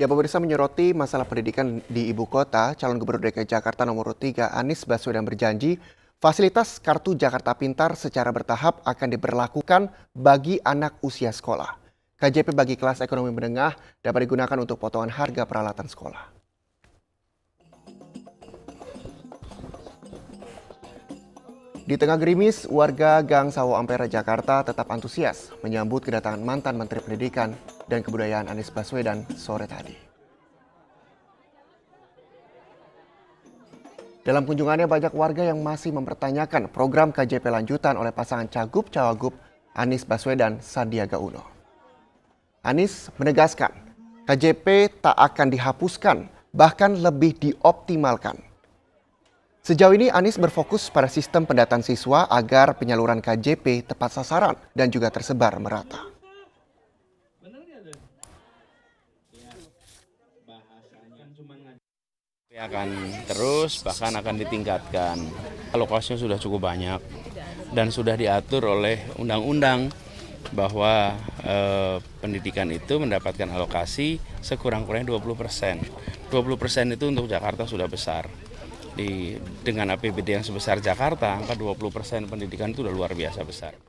Ya pemirsa menyoroti masalah pendidikan di ibu kota, calon gubernur DKI Jakarta nomor 3 Anies Baswedan berjanji fasilitas kartu Jakarta Pintar secara bertahap akan diberlakukan bagi anak usia sekolah. KJP bagi kelas ekonomi menengah dapat digunakan untuk potongan harga peralatan sekolah. Di tengah gerimis, warga Gang Sawo Ampera Jakarta tetap antusias menyambut kedatangan mantan Menteri Pendidikan dan Kebudayaan Anies Baswedan sore tadi. Dalam kunjungannya banyak warga yang masih mempertanyakan program KJP lanjutan oleh pasangan Cagup-Cawagup Anies Baswedan Sandiaga Uno. Anies menegaskan, KJP tak akan dihapuskan, bahkan lebih dioptimalkan. Sejauh ini Anies berfokus pada sistem pendataan siswa agar penyaluran KJP tepat sasaran dan juga tersebar merata. akan terus bahkan akan ditingkatkan. Alokasinya sudah cukup banyak dan sudah diatur oleh undang-undang bahwa eh, pendidikan itu mendapatkan alokasi sekurang-kurangnya 20%. 20% itu untuk Jakarta sudah besar di dengan APBD yang sebesar jakarta angka 20 persen pendidikan itu sudah luar biasa besar